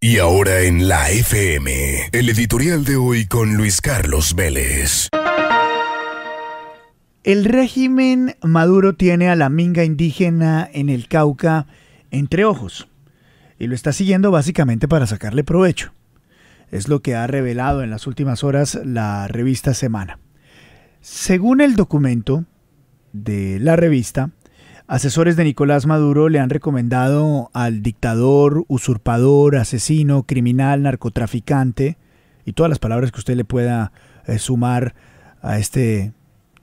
Y ahora en la FM, el editorial de hoy con Luis Carlos Vélez. El régimen Maduro tiene a la minga indígena en el Cauca entre ojos y lo está siguiendo básicamente para sacarle provecho. Es lo que ha revelado en las últimas horas la revista Semana. Según el documento de la revista, Asesores de Nicolás Maduro le han recomendado al dictador, usurpador, asesino, criminal, narcotraficante y todas las palabras que usted le pueda eh, sumar a este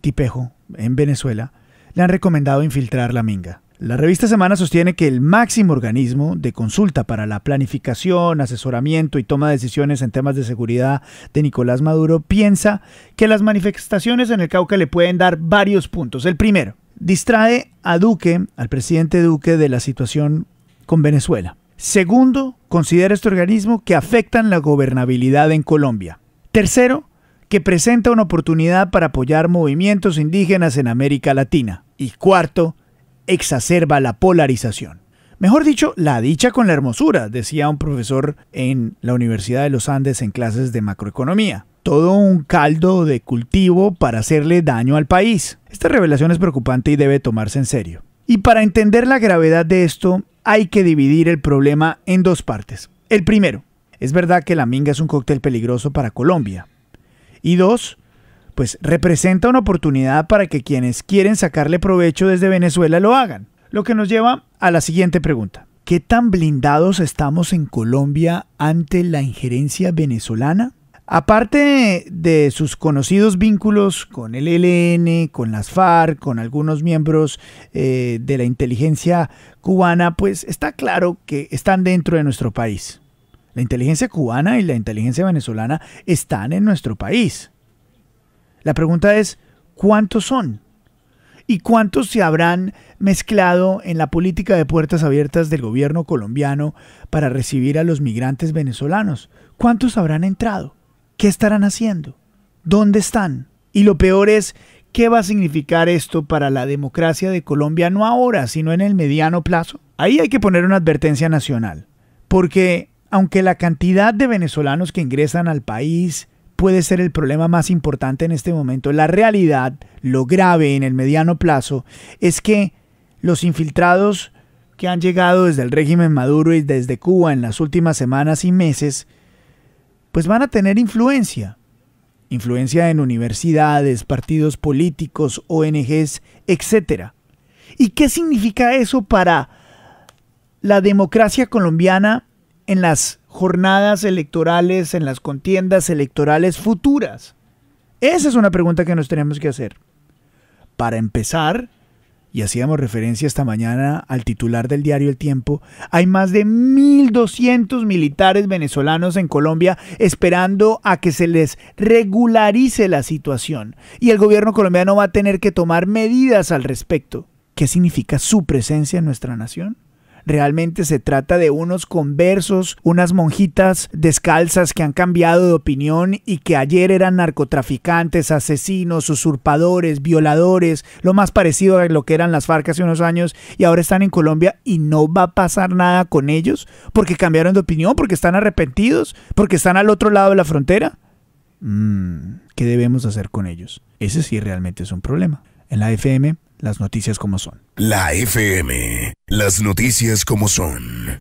tipejo en Venezuela, le han recomendado infiltrar la minga. La revista Semana sostiene que el máximo organismo de consulta para la planificación, asesoramiento y toma de decisiones en temas de seguridad de Nicolás Maduro piensa que las manifestaciones en el Cauca le pueden dar varios puntos. El primero, distrae a Duque, al presidente Duque, de la situación con Venezuela. Segundo, considera este organismo que afectan la gobernabilidad en Colombia. Tercero, que presenta una oportunidad para apoyar movimientos indígenas en América Latina. Y cuarto, exacerba la polarización. Mejor dicho, la dicha con la hermosura, decía un profesor en la Universidad de los Andes en clases de macroeconomía todo un caldo de cultivo para hacerle daño al país. Esta revelación es preocupante y debe tomarse en serio. Y para entender la gravedad de esto, hay que dividir el problema en dos partes. El primero, es verdad que la minga es un cóctel peligroso para Colombia. Y dos, pues representa una oportunidad para que quienes quieren sacarle provecho desde Venezuela lo hagan. Lo que nos lleva a la siguiente pregunta. ¿Qué tan blindados estamos en Colombia ante la injerencia venezolana? Aparte de sus conocidos vínculos con el ELN, con las FARC, con algunos miembros eh, de la inteligencia cubana, pues está claro que están dentro de nuestro país. La inteligencia cubana y la inteligencia venezolana están en nuestro país. La pregunta es, ¿cuántos son? ¿Y cuántos se habrán mezclado en la política de puertas abiertas del gobierno colombiano para recibir a los migrantes venezolanos? ¿Cuántos habrán entrado? ¿Qué estarán haciendo? ¿Dónde están? Y lo peor es, ¿qué va a significar esto para la democracia de Colombia no ahora, sino en el mediano plazo? Ahí hay que poner una advertencia nacional, porque aunque la cantidad de venezolanos que ingresan al país puede ser el problema más importante en este momento, la realidad, lo grave en el mediano plazo, es que los infiltrados que han llegado desde el régimen Maduro y desde Cuba en las últimas semanas y meses pues van a tener influencia. Influencia en universidades, partidos políticos, ONGs, etc. ¿Y qué significa eso para la democracia colombiana en las jornadas electorales, en las contiendas electorales futuras? Esa es una pregunta que nos tenemos que hacer. Para empezar, y hacíamos referencia esta mañana al titular del diario El Tiempo, hay más de 1.200 militares venezolanos en Colombia esperando a que se les regularice la situación y el gobierno colombiano va a tener que tomar medidas al respecto. ¿Qué significa su presencia en nuestra nación? Realmente se trata de unos conversos, unas monjitas descalzas que han cambiado de opinión y que ayer eran narcotraficantes, asesinos, usurpadores, violadores, lo más parecido a lo que eran las FARC hace unos años y ahora están en Colombia y no va a pasar nada con ellos porque cambiaron de opinión, porque están arrepentidos, porque están al otro lado de la frontera. Mm, ¿Qué debemos hacer con ellos? Ese sí realmente es un problema. En la FM las noticias como son. La FM, las noticias como son.